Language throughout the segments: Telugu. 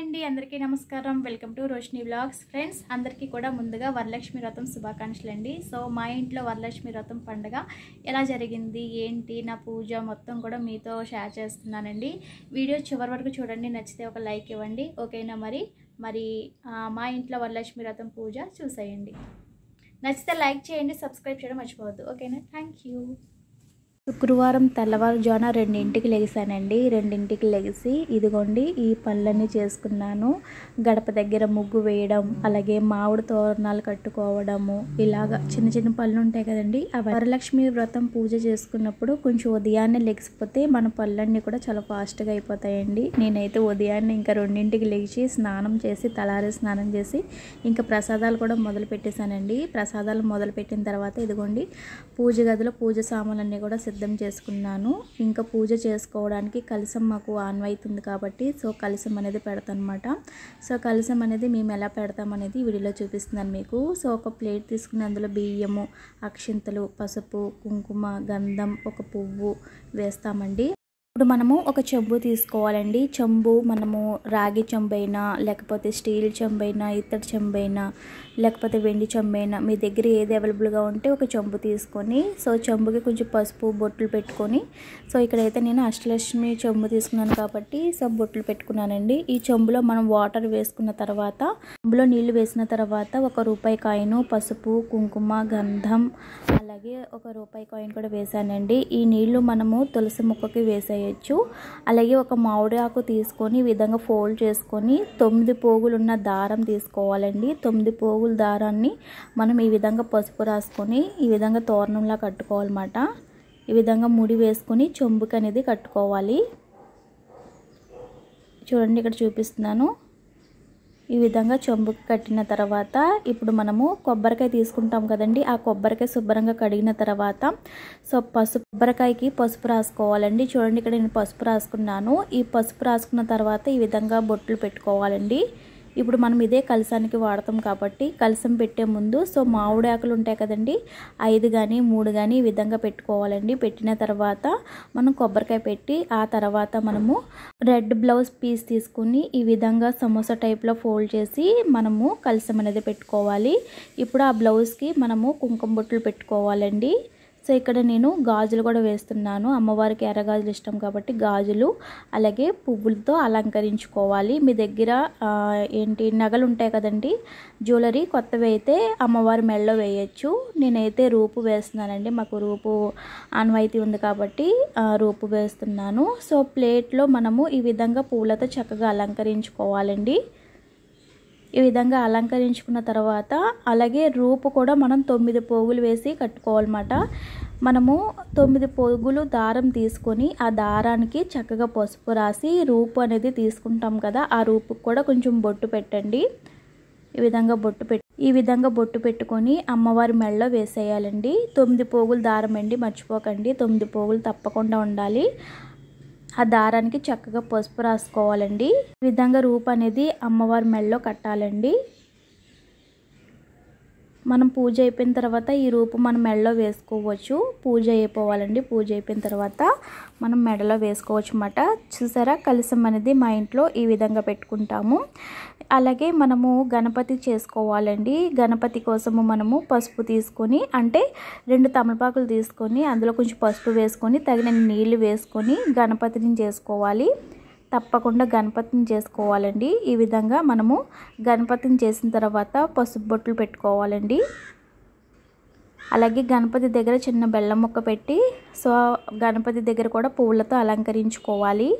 అండి అందరికీ నమస్కారం welcome to Roshini blogs friends అందరికీ కూడా ముందుగా వరలక్ష్మి వ్రతం శుభాకాంక్షలు అండి సో మా ఇంట్లో వరలక్ష్మి వ్రతం పండుగ ఎలా జరిగింది ఏంటి నా పూజ మొత్తం కూడా మీతో షేర్ చేస్తున్నానండి వీడియో చివరి వరకు చూడండి నచ్చితే ఒక లైక్ ఇవ్వండి ఓకేనా మరి మరి మా ఇంట్లో వరలక్ష్మి వ్రతం పూజ చూసేయండి నచ్చితే లైక్ చేయండి సబ్స్క్రైబ్ చేయడం మర్చిపోవద్దు ఓకేనా థ్యాంక్ శుక్రవారం తెల్లవారుజామున రెండింటికి లెగిసానండి రెండింటికి లెగిసి ఇదిగోండి ఈ పనులన్నీ చేసుకున్నాను గడప దగ్గర ముగ్గు వేయడం అలాగే మామిడి తోరణాలు కట్టుకోవడము ఇలాగ చిన్న చిన్న పనులు ఉంటాయి కదండి అవి వరలక్ష్మి వ్రతం పూజ చేసుకున్నప్పుడు కొంచెం ఉదయాన్నే లెగిసిపోతే మన పనులన్నీ కూడా చాలా ఫాస్ట్గా అయిపోతాయండి నేనైతే ఉదయాన్నే ఇంకా రెండింటికి లెగిచి స్నానం చేసి తలారి స్నానం చేసి ఇంకా ప్రసాదాలు కూడా మొదలు పెట్టేశానండి ప్రసాదాలు మొదలు పెట్టిన తర్వాత ఇదిగోండి పూజ గదిలో పూజ సామాన్లన్నీ కూడా సిద్ధం చేసుకున్నాను ఇంకా పూజ చేసుకోవడానికి కలసం మాకు ఆన్వైతుంది కాబట్టి సో కలసం అనేది పెడతానమాట సో కలసం అనేది మేము ఎలా పెడతామనేది వీడియోలో చూపిస్తున్నాను మీకు సో ఒక ప్లేట్ తీసుకుని అందులో బియ్యము అక్షింతలు పసుపు కుంకుమ గంధం ఒక పువ్వు వేస్తామండి ఇప్పుడు మనము ఒక చెంబు తీసుకోవాలండి చెంబు మనము రాగి చెంబైనా లేకపోతే స్టీల్ చెంబైనా ఇత్తడి చెంబైనా లేకపోతే వెండి చెంబైనా మీ దగ్గర ఏది అవైలబుల్గా ఉంటే ఒక చెంబు తీసుకొని సో చెంబుకి కొంచెం పసుపు బొట్లు పెట్టుకొని సో ఇక్కడైతే నేను అష్టలక్ష్మి చెంబు తీసుకున్నాను కాబట్టి సో బొట్లు పెట్టుకున్నానండి ఈ చెంబులో మనం వాటర్ వేసుకున్న తర్వాత టబ్లో నీళ్లు వేసిన తర్వాత ఒక రూపాయి కాయిను పసుపు కుంకుమ గంధం అలాగే ఒక రూపాయి కాయిన్ కూడా వేసానండి ఈ నీళ్లు మనము తులసి ముక్కకి వేసేయచ్చు అలాగే ఒక మామిడి ఆకు తీసుకొని ఈ విధంగా ఫోల్డ్ చేసుకొని తొమ్మిది పోగులు ఉన్న దారం తీసుకోవాలండి తొమ్మిది పోగుల దారాన్ని మనం ఈ విధంగా పసుపు రాసుకొని ఈ విధంగా తోరణంలా కట్టుకోవాలన్నమాట ఈ విధంగా ముడి వేసుకొని చెంబుకి అనేది కట్టుకోవాలి చూడండి ఇక్కడ చూపిస్తున్నాను ఈ విధంగా చెంబుకి కట్టిన తర్వాత ఇప్పుడు మనము కొబ్బరికాయ తీసుకుంటాం కదండి ఆ కొబ్బరికాయ శుభ్రంగా కడిగిన తర్వాత సో పసుపు కొబ్బరికాయకి పసుపు రాసుకోవాలండి చూడండి ఇక్కడ నేను పసుపు రాసుకున్నాను ఈ పసుపు రాసుకున్న తర్వాత ఈ విధంగా బొట్లు పెట్టుకోవాలండి ఇప్పుడు మనం ఇదే కలసానికి వాడతాం కాబట్టి కలసం పెట్టే ముందు సో మామిడి ఆకులు ఉంటాయి కదండి ఐదు కానీ మూడు కానీ ఈ విధంగా పెట్టుకోవాలండి పెట్టిన తర్వాత మనం కొబ్బరికాయ పెట్టి ఆ తర్వాత మనము రెడ్ బ్లౌజ్ పీస్ తీసుకుని ఈ విధంగా సమోసా టైప్లో ఫోల్డ్ చేసి మనము కలసం అనేది పెట్టుకోవాలి ఇప్పుడు ఆ బ్లౌజ్కి మనము కుంకుమ బొట్లు పెట్టుకోవాలండి సో ఇక్కడ నేను గాజులు కూడా వేస్తున్నాను అమ్మవారికి ఎర్రగాజులు ఇష్టం కాబట్టి గాజులు అలాగే పువ్వులతో అలంకరించుకోవాలి మీ దగ్గర ఏంటి నగలు ఉంటాయి కదండి జ్యువెలరీ కొత్తవి అయితే అమ్మవారి మెడలో వేయచ్చు నేనైతే రూపు వేస్తున్నానండి మాకు రూపు ఆన్వాయితీ ఉంది కాబట్టి రూపు వేస్తున్నాను సో ప్లేట్లో మనము ఈ విధంగా పూలతో చక్కగా అలంకరించుకోవాలండి ఈ విధంగా అలంకరించుకున్న తర్వాత అలాగే రూపు కూడా మనం తొమ్మిది పోగులు వేసి కట్టుకోవాలన్నమాట మనము తొమ్మిది పోగులు దారం తీసుకొని ఆ దారానికి చక్కగా పసుపు రాసి రూపు అనేది తీసుకుంటాం కదా ఆ రూపుకు కూడా కొంచెం బొట్టు పెట్టండి ఈ విధంగా బొట్టు పెట్టి ఈ విధంగా బొట్టు పెట్టుకొని అమ్మవారి మెడలో వేసేయాలండి తొమ్మిది పోగులు దారం అండి మర్చిపోకండి తొమ్మిది పోగులు తప్పకుండా ఉండాలి ఆ దారానికి చక్కగా పసుపు రాసుకోవాలండి ఈ విధంగా రూపు అనేది అమ్మవారి మెడలో కట్టాలండి మనం పూజ అయిపోయిన తర్వాత ఈ రూపు మనం మెడలో వేసుకోవచ్చు పూజ అయిపోవాలండి పూజ అయిపోయిన తర్వాత మనం మెడలో వేసుకోవచ్చు అన్నమాట చూసారా కలిసం అనేది మా ఇంట్లో ఈ విధంగా పెట్టుకుంటాము అలాగే మనము గణపతి చేసుకోవాలండి గణపతి కోసము మనము పసుపు తీసుకొని అంటే రెండు తమలపాకులు తీసుకొని అందులో కొంచెం పసుపు వేసుకొని తగిన నీళ్ళు వేసుకొని గణపతిని చేసుకోవాలి తప్పకుండా గణపతిని చేసుకోవాలండి ఈ విధంగా మనము గణపతిని చేసిన తర్వాత పసుపు బొట్లు పెట్టుకోవాలండి అలాగే గణపతి దగ్గర చిన్న బెల్లం మొక్క పెట్టి సో గణపతి దగ్గర కూడా పువ్వులతో అలంకరించుకోవాలి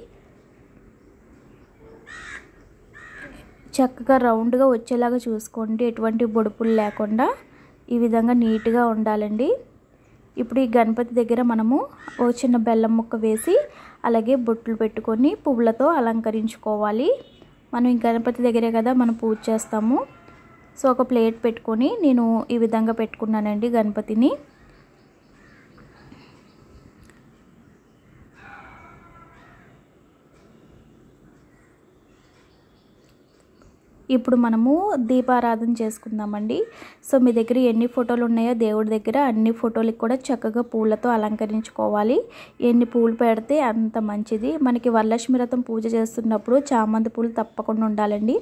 చక్కగా రౌండ్గా వచ్చేలాగా చూసుకోండి ఎటువంటి బొడుపులు లేకుండా ఈ విధంగా నీట్గా ఉండాలండి ఇప్పుడు ఈ గణపతి దగ్గర మనము ఓ చిన్న బెల్లం ముక్క వేసి అలాగే బొట్లు పెట్టుకొని పువ్వులతో అలంకరించుకోవాలి మనం ఈ గణపతి దగ్గరే కదా మనం పూజ చేస్తాము సో ఒక ప్లేట్ పెట్టుకొని నేను ఈ విధంగా పెట్టుకున్నానండి గణపతిని ఇప్పుడు మనము దీపారాధన చేసుకుందామండి సో మీ దగ్గర ఎన్ని ఫోటోలు ఉన్నాయో దేవుడి దగ్గర అన్ని ఫోటోలకి కూడా చక్కగా పూలతో అలంకరించుకోవాలి ఎన్ని పూలు పెడితే అంత మంచిది మనకి వరలక్ష్మి రథం పూజ చేస్తున్నప్పుడు చామంతి పూలు తప్పకుండా ఉండాలండి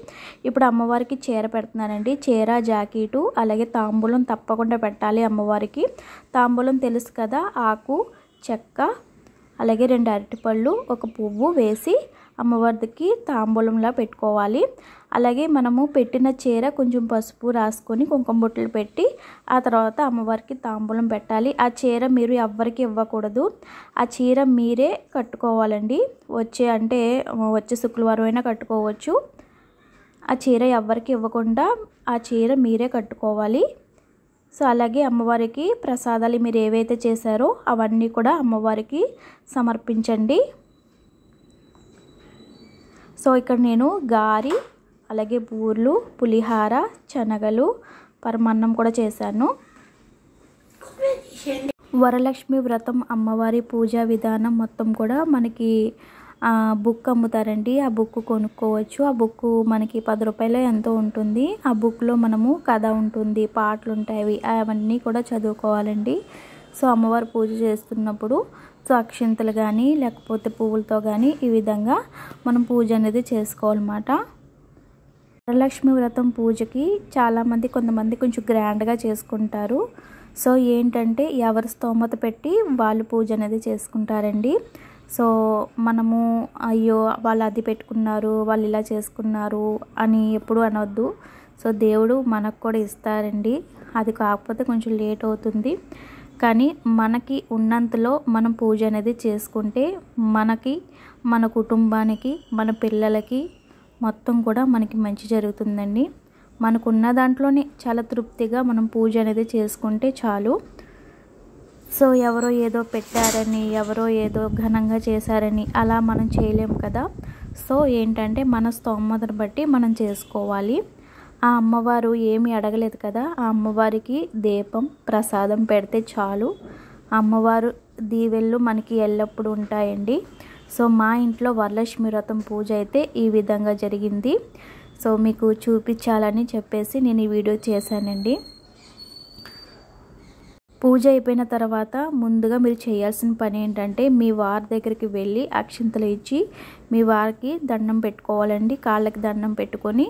ఇప్పుడు అమ్మవారికి చీర పెడుతున్నానండి చీర జాకెటు అలాగే తాంబూలం తప్పకుండా పెట్టాలి అమ్మవారికి తాంబూలం తెలుసు కదా ఆకు చెక్క అలాగే రెండు అరటిపళ్ళు ఒక పువ్వు వేసి అమ్మవారికి తాంబూలంలా పెట్టుకోవాలి అలాగే మనము పెట్టిన చీర కొంచెం పసుపు రాసుకొని కుంకుమ బొట్టులు పెట్టి ఆ తర్వాత అమ్మవారికి తాంబూలం పెట్టాలి ఆ చీర మీరు ఎవ్వరికి ఇవ్వకూడదు ఆ చీర మీరే కట్టుకోవాలండి వచ్చే అంటే వచ్చే శుక్రవారం అయినా కట్టుకోవచ్చు ఆ చీర ఎవ్వరికి ఇవ్వకుండా ఆ చీర మీరే కట్టుకోవాలి సో అలాగే అమ్మవారికి ప్రసాదాలు మీరు ఏవైతే చేశారో అవన్నీ కూడా అమ్మవారికి సమర్పించండి సో ఇక్కడ నేను గారి అలాగే బూర్లు పులిహార శనగలు పరమాన్నం కూడా చేశాను వరలక్ష్మి వ్రతం అమ్మవారి పూజా విధానం మొత్తం కూడా మనకి బుక్ అమ్ముతారండి ఆ బుక్ కొనుక్కోవచ్చు ఆ బుక్ మనకి పది రూపాయలు ఎంతో ఉంటుంది ఆ బుక్లో మనము కథ ఉంటుంది పాటలు ఉంటాయి అవన్నీ కూడా చదువుకోవాలండి సో అమ్మవారు పూజ చేస్తున్నప్పుడు సో అక్షింతలు కానీ లేకపోతే పువ్వులతో కానీ ఈ విధంగా మనం పూజ అనేది చేసుకోవాలన్నమాట వరలక్ష్మి వ్రతం పూజకి చాలామంది కొంతమంది కొంచెం గ్రాండ్గా చేసుకుంటారు సో ఏంటంటే ఎవరి స్తోమత పెట్టి వాళ్ళు పూజ అనేది చేసుకుంటారండి సో మనము అయ్యో వాళ్ళు అది పెట్టుకున్నారు వాళ్ళు ఇలా చేసుకున్నారు అని ఎప్పుడు అనవద్దు సో దేవుడు మనకు కూడా ఇస్తారండి అది కాకపోతే కొంచెం లేట్ అవుతుంది కానీ మనకి ఉన్నంతలో మనం పూజ అనేది చేసుకుంటే మనకి మన కుటుంబానికి మన పిల్లలకి మొత్తం కూడా మనకి మంచి జరుగుతుందండి మనకున్న దాంట్లోనే చాలా తృప్తిగా మనం పూజ అనేది చేసుకుంటే చాలు సో ఎవరో ఏదో పెట్టారని ఎవరో ఏదో ఘనంగా చేశారని అలా మనం చేయలేము కదా సో ఏంటంటే మన స్తోమతను బట్టి మనం చేసుకోవాలి ఆ అమ్మవారు ఏమి అడగలేదు కదా ఆ అమ్మవారికి దీపం ప్రసాదం పెడితే చాలు అమ్మవారు దీవెళ్ళు మనకి ఎల్లప్పుడూ ఉంటాయండి సో మా ఇంట్లో వరలక్ష్మి వ్రతం పూజ అయితే ఈ విధంగా జరిగింది సో మీకు చూపించాలని చెప్పేసి నేను ఈ వీడియో చేశానండి పూజ అయిపోయిన తర్వాత ముందుగా మీరు చేయాల్సిన పని ఏంటంటే మీ వారి దగ్గరికి వెళ్ళి అక్షింతలు ఇచ్చి మీ వారికి దండం పెట్టుకోవాలండి కాళ్ళకి దండం పెట్టుకొని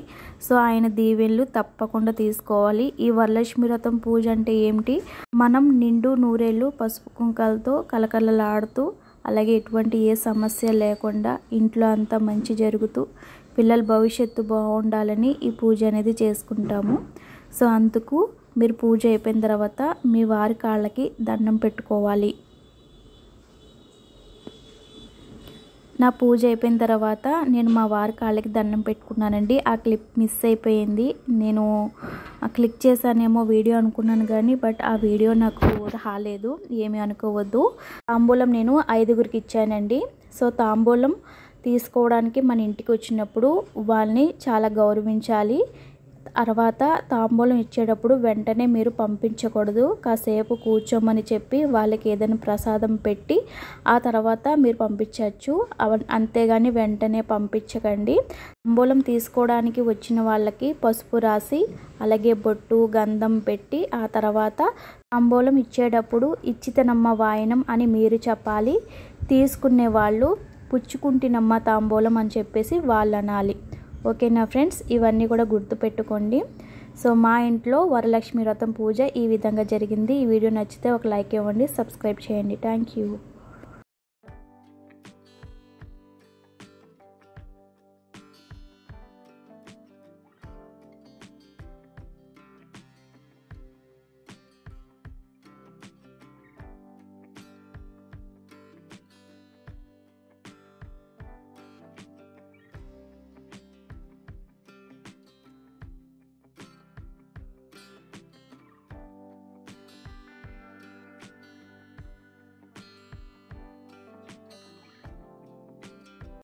సో ఆయన దీవెళ్ళు తప్పకుండా తీసుకోవాలి ఈ వరలక్ష్మి రథం పూజ అంటే ఏమిటి మనం నిండు నూరేళ్ళు పసుపు కుంకాలతో కలకలలాడుతూ అలాగే ఎటువంటి ఏ సమస్య లేకుండా ఇంట్లో అంతా మంచి జరుగుతూ పిల్లల భవిష్యత్తు బాగుండాలని ఈ పూజ అనేది చేసుకుంటాము సో అందుకు మీరు పూజ అయిపోయిన తర్వాత మీ వారి కాళ్ళకి దండం పెట్టుకోవాలి నా పూజ అయిపోయిన తర్వాత నేను మా వారి కాళ్ళకి దండం పెట్టుకున్నానండి ఆ క్లిప్ మిస్ అయిపోయింది నేను క్లిక్ చేశానేమో వీడియో అనుకున్నాను కానీ బట్ ఆ వీడియో నాకు రాలేదు ఏమి అనుకోవద్దు తాంబూలం నేను ఐదుగురికి ఇచ్చానండి సో తాంబూలం తీసుకోవడానికి మన ఇంటికి వచ్చినప్పుడు వాళ్ళని చాలా గౌరవించాలి తర్వాత తాంబూలం ఇచ్చేటప్పుడు వెంటనే మీరు పంపించకూడదు కాసేపు కూర్చోమని చెప్పి వాళ్ళకి ఏదైనా ప్రసాదం పెట్టి ఆ తర్వాత మీరు పంపించవచ్చు అంతేగాని వెంటనే పంపించకండి తాంబూలం తీసుకోవడానికి వచ్చిన వాళ్ళకి పసుపు రాసి అలాగే బొట్టు గంధం పెట్టి ఆ తర్వాత తాంబూలం ఇచ్చేటప్పుడు ఇచ్చితనమ్మ వాయనం అని మీరు చెప్పాలి తీసుకునే వాళ్ళు పుచ్చుకుంటినమ్మ తాంబూలం అని చెప్పేసి వాళ్ళు అనాలి ఓకేనా ఫ్రెండ్స్ ఇవన్నీ కూడా గుర్తుపెట్టుకోండి సో మా ఇంట్లో వరలక్ష్మి వ్రతం పూజ ఈ విధంగా జరిగింది ఈ వీడియో నచ్చితే ఒక లైక్ ఇవ్వండి సబ్స్క్రైబ్ చేయండి థ్యాంక్